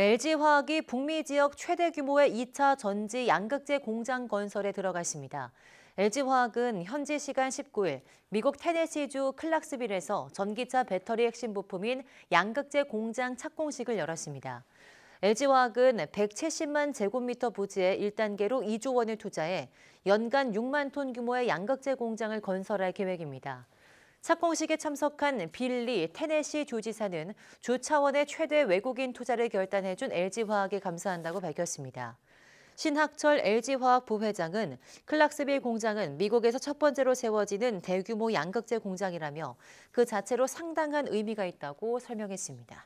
LG화학이 북미 지역 최대 규모의 2차 전지 양극재 공장 건설에 들어갔습니다. LG화학은 현지 시간 19일 미국 테네시주 클락스빌에서 전기차 배터리 핵심 부품인 양극재 공장 착공식을 열었습니다. LG화학은 170만 제곱미터 부지에 1단계로 2조 원을 투자해 연간 6만 톤 규모의 양극재 공장을 건설할 계획입니다. 착공식에 참석한 빌리 테네시 조지사는 주 차원의 최대 외국인 투자를 결단해준 LG화학에 감사한다고 밝혔습니다. 신학철 LG화학 부회장은 클락스빌 공장은 미국에서 첫 번째로 세워지는 대규모 양극재 공장이라며 그 자체로 상당한 의미가 있다고 설명했습니다.